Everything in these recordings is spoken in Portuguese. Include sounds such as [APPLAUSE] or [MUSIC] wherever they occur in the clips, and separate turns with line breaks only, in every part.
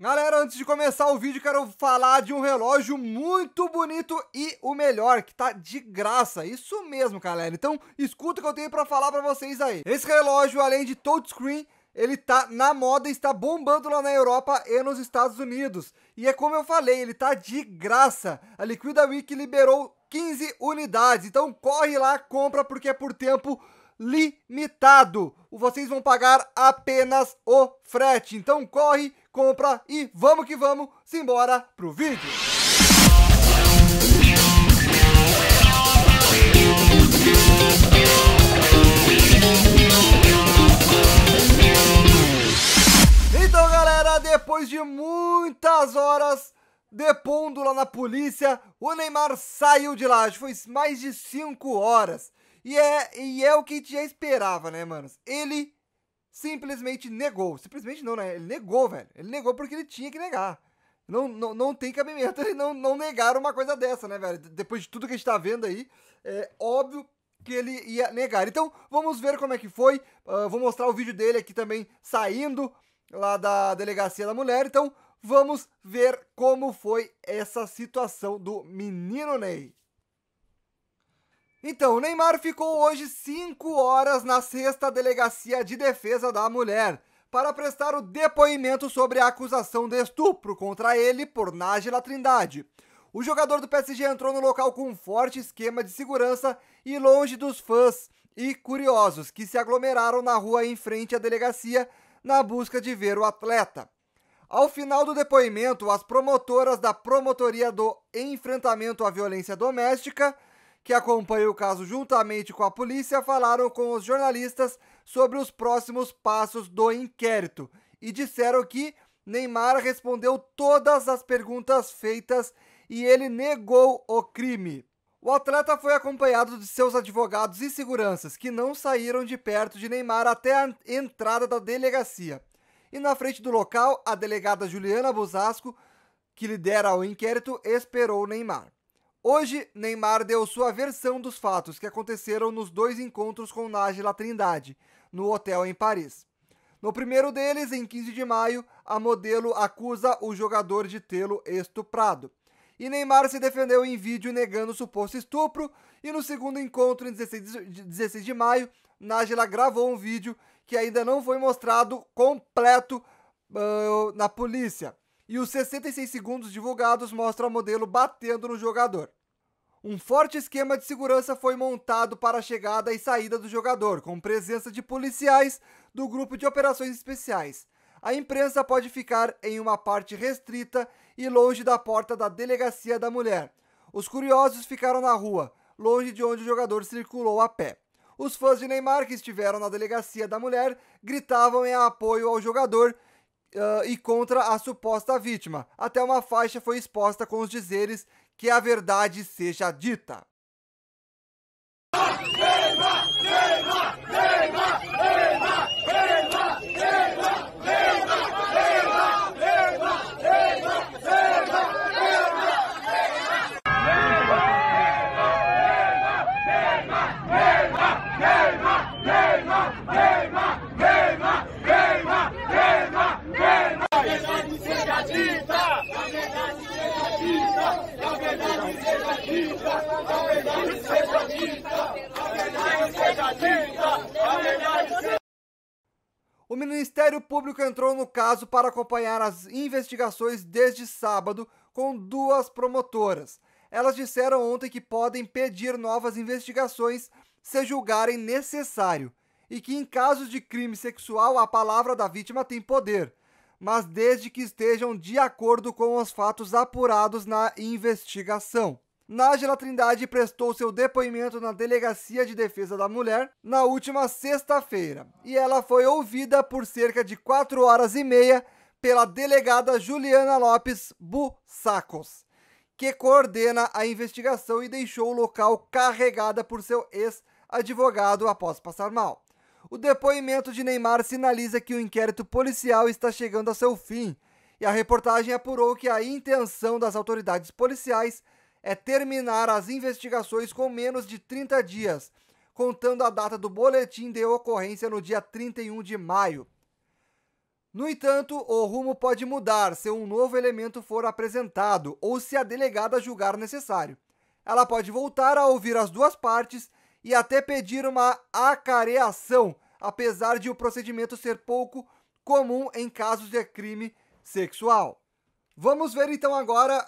Galera, antes de começar o vídeo, quero falar de um relógio muito bonito e o melhor, que tá de graça. Isso mesmo, galera. Então, escuta o que eu tenho para falar para vocês aí. Esse relógio, além de touchscreen, ele tá na moda e está bombando lá na Europa e nos Estados Unidos. E é como eu falei, ele tá de graça. A Liquida Week liberou 15 unidades. Então, corre lá, compra porque é por tempo limitado. Vocês vão pagar apenas o frete. Então, corre compra e vamos que vamos, simbora pro vídeo! Então galera, depois de muitas horas depondo lá na polícia, o Neymar saiu de lá, foi mais de 5 horas. E é, e é o que a gente já esperava, né, manos? Ele simplesmente negou. Simplesmente não, né? Ele negou, velho. Ele negou porque ele tinha que negar. Não, não, não tem cabimento [LAUGHS] ele não, não negar uma coisa dessa, né, velho? Depois de tudo que a gente tá vendo aí, é óbvio que ele ia negar. Então, vamos ver como é que foi. Uh, vou mostrar o vídeo dele aqui também saindo lá da delegacia da mulher. Então, vamos ver como foi essa situação do menino Ney. Então, o Neymar ficou hoje 5 horas na sexta delegacia de defesa da mulher para prestar o depoimento sobre a acusação de estupro contra ele por Nájila Trindade. O jogador do PSG entrou no local com um forte esquema de segurança e longe dos fãs e curiosos que se aglomeraram na rua em frente à delegacia na busca de ver o atleta. Ao final do depoimento, as promotoras da Promotoria do Enfrentamento à Violência Doméstica que acompanham o caso juntamente com a polícia, falaram com os jornalistas sobre os próximos passos do inquérito e disseram que Neymar respondeu todas as perguntas feitas e ele negou o crime. O atleta foi acompanhado de seus advogados e seguranças, que não saíram de perto de Neymar até a entrada da delegacia. E na frente do local, a delegada Juliana Busasco que lidera o inquérito, esperou Neymar. Hoje, Neymar deu sua versão dos fatos que aconteceram nos dois encontros com Nájila Trindade, no hotel em Paris. No primeiro deles, em 15 de maio, a modelo acusa o jogador de tê-lo estuprado. E Neymar se defendeu em vídeo negando o suposto estupro, e no segundo encontro, em 16 de maio, Nájila gravou um vídeo que ainda não foi mostrado completo uh, na polícia e os 66 segundos divulgados mostram o modelo batendo no jogador. Um forte esquema de segurança foi montado para a chegada e saída do jogador, com presença de policiais do grupo de operações especiais. A imprensa pode ficar em uma parte restrita e longe da porta da delegacia da mulher. Os curiosos ficaram na rua, longe de onde o jogador circulou a pé. Os fãs de Neymar que estiveram na delegacia da mulher gritavam em apoio ao jogador uh, e contra a suposta vítima. Até uma faixa foi exposta com os dizeres que a verdade seja dita. a verdade seja dita, a verdade seja dita, a verdade seja dita, a verdade seja o Ministério Público entrou no caso para acompanhar as investigações desde sábado com duas promotoras. Elas disseram ontem que podem pedir novas investigações se julgarem necessário e que, em casos de crime sexual, a palavra da vítima tem poder mas desde que estejam de acordo com os fatos apurados na investigação. Nájila Trindade prestou seu depoimento na Delegacia de Defesa da Mulher na última sexta-feira e ela foi ouvida por cerca de 4 horas e meia pela delegada Juliana Lopes Bussacos, que coordena a investigação e deixou o local carregada por seu ex-advogado após passar mal. O depoimento de Neymar sinaliza que o inquérito policial está chegando a seu fim, e a reportagem apurou que a intenção das autoridades policiais é terminar as investigações com menos de 30 dias, contando a data do boletim de ocorrência no dia 31 de maio. No entanto, o rumo pode mudar se um novo elemento for apresentado ou se a delegada julgar necessário. Ela pode voltar a ouvir as duas partes e até pedir uma acareação, apesar de o procedimento ser pouco comum em casos de crime sexual. Vamos ver então agora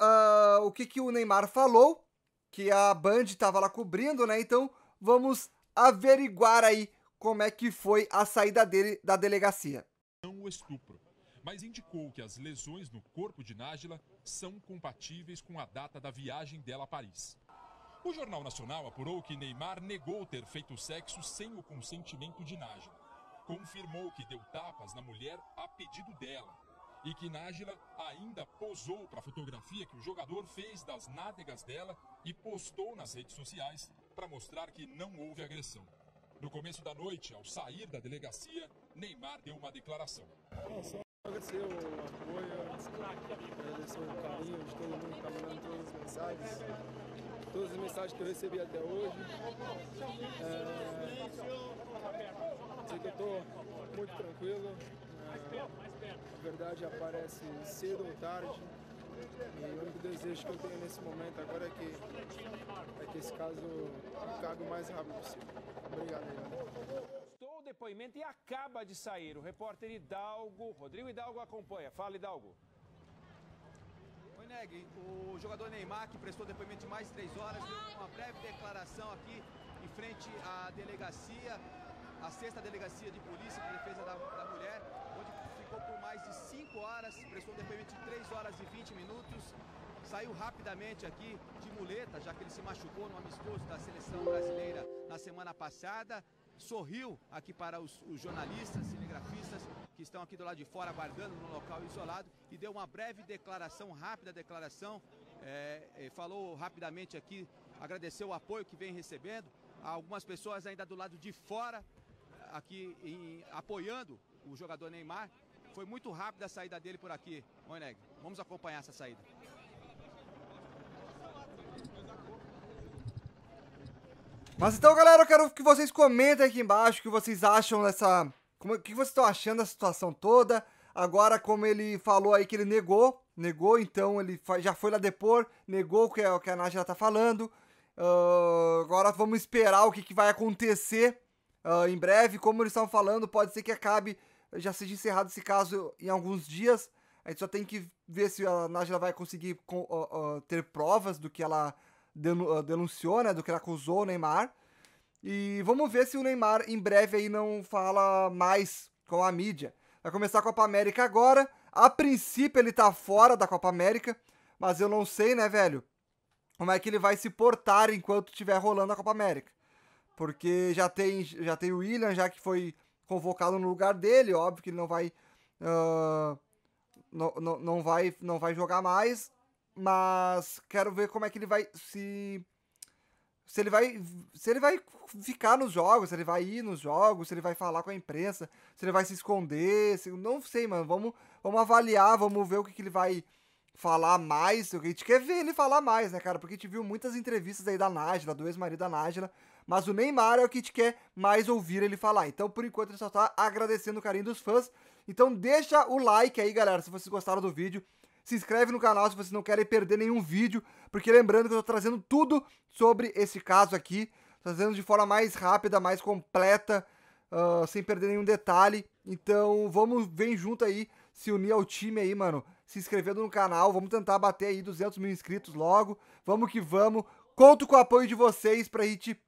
uh, o que, que o Neymar falou, que a Band estava lá cobrindo, né? Então vamos averiguar aí como é que foi a saída dele da delegacia. Não o estupro, mas indicou que as lesões no corpo de Nájila são compatíveis com a data da viagem dela a Paris. O Jornal Nacional apurou que Neymar negou ter feito sexo sem o consentimento de Nájila. Confirmou que deu tapas na mulher a pedido dela. E que Nájila ainda posou para a fotografia que o jogador fez das nádegas dela e postou nas redes sociais para mostrar que não houve agressão. No começo da noite, ao sair da delegacia, Neymar deu uma declaração. agradecer o apoio, agradecer o carinho de todo mundo que está mandando todas as mensagens todas as mensagens que eu recebi até hoje. É, sei que eu estou muito tranquilo. É, a verdade aparece cedo ou tarde. E o único desejo que eu tenho nesse momento agora é que, é que esse caso acabe o mais rápido possível. Obrigado, Leandro. Estou o depoimento e acaba de sair. O repórter Hidalgo, Rodrigo Hidalgo acompanha. Fala, Hidalgo. Neg, o jogador Neymar, que prestou depoimento de mais três horas, deu uma breve declaração aqui em frente à delegacia, a sexta delegacia de polícia de defesa da, da mulher, onde ficou por mais de cinco horas, prestou depoimento de três horas e 20 minutos, saiu rapidamente aqui de muleta, já que ele se machucou no amistoso da seleção brasileira na semana passada. Sorriu aqui para os, os jornalistas, cinegrafistas que estão aqui do lado de fora, guardando no local isolado e deu uma breve declaração, rápida declaração, é, é, falou rapidamente aqui, agradeceu o apoio que vem recebendo, Há algumas pessoas ainda do lado de fora aqui em, apoiando o jogador Neymar. Foi muito rápida a saída dele por aqui, Moineg Vamos acompanhar essa saída. Mas então, galera, eu quero que vocês comentem aqui embaixo o que vocês acham dessa. Como, é, o que vocês estão achando da situação toda? Agora, como ele falou aí que ele negou, negou, então ele já foi lá depor, negou o que, a Nájila tá falando. Uh, agora vamos esperar o que, que vai acontecer uh, em breve. Como eles estão falando, pode ser que acabe, já seja encerrado esse caso em alguns dias. A gente só tem que ver se a Nájila vai conseguir uh, ter provas do que ela ah, denunciou, né, do que ela acusou o Neymar. E vamos ver se o Neymar em breve aí não fala mais com a mídia. Vai começar a Copa América agora. A princípio ele tá fora da Copa América, mas eu não sei, né, velho? Como é que ele vai se portar enquanto estiver rolando a Copa América? Porque já tem, já tem o William, já que foi convocado no lugar dele, óbvio que ele não vai uh, não, não, não vai não vai jogar mais, mas quero ver como é que ele vai se se ele vai se ele vai ficar nos jogos, se ele vai ir nos jogos, se ele vai falar com a imprensa, se ele vai se esconder, se, não sei, mano. Vamos, vamos avaliar, vamos ver o que, que ele vai falar mais. O que a gente quer ver ele falar mais, né, cara? Porque a gente viu muitas entrevistas aí da Nájila, do ex-marido da Nájila, mas o Neymar é o que a gente quer mais ouvir ele falar. Então, por enquanto, ele só tá agradecendo o carinho dos fãs. Então, deixa o like aí, galera, se vocês gostaram do vídeo. Se inscreve no canal se vocês não querem perder nenhum vídeo, porque lembrando que eu estou trazendo tudo sobre esse caso aqui, trazendo de forma mais rápida, mais completa, uh, sem perder nenhum detalhe. Então vamos, vem junto aí, se unir ao time aí, mano, se inscrevendo no canal, vamos tentar bater aí 200 mil inscritos logo, vamos que vamos. Conto com o apoio de vocês pra gente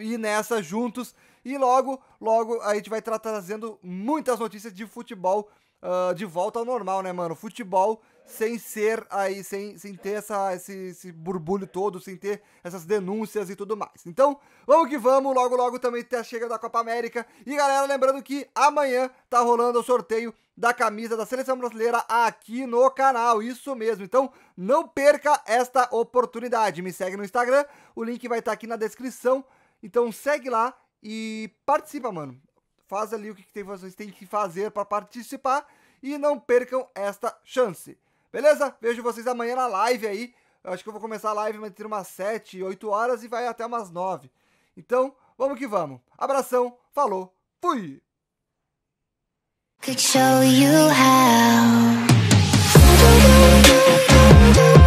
ir nessa juntos. E logo, logo a gente vai estar trazendo muitas notícias de futebol uh, de volta ao normal, né, mano? Futebol sem ser aí, sem, sem ter essa, esse, esse burbulho todo, sem ter essas denúncias e tudo mais. Então, vamos que vamos, logo logo também tá chega da Copa América. E galera, lembrando que amanhã tá rolando o sorteio da camisa da seleção brasileira aqui no canal, isso mesmo. Então, não perca esta oportunidade. Me segue no Instagram, o link vai estar tá aqui na descrição. Então, segue lá e participa, mano. Faz ali o que, que vocês têm que fazer para participar e não percam esta chance. Beleza? Vejo vocês amanhã na live aí. Eu acho que eu vou começar a live entre umas 7, 8 horas e vai até umas 9. Então, vamos que vamos. Abração, falou, fui! Could show you how.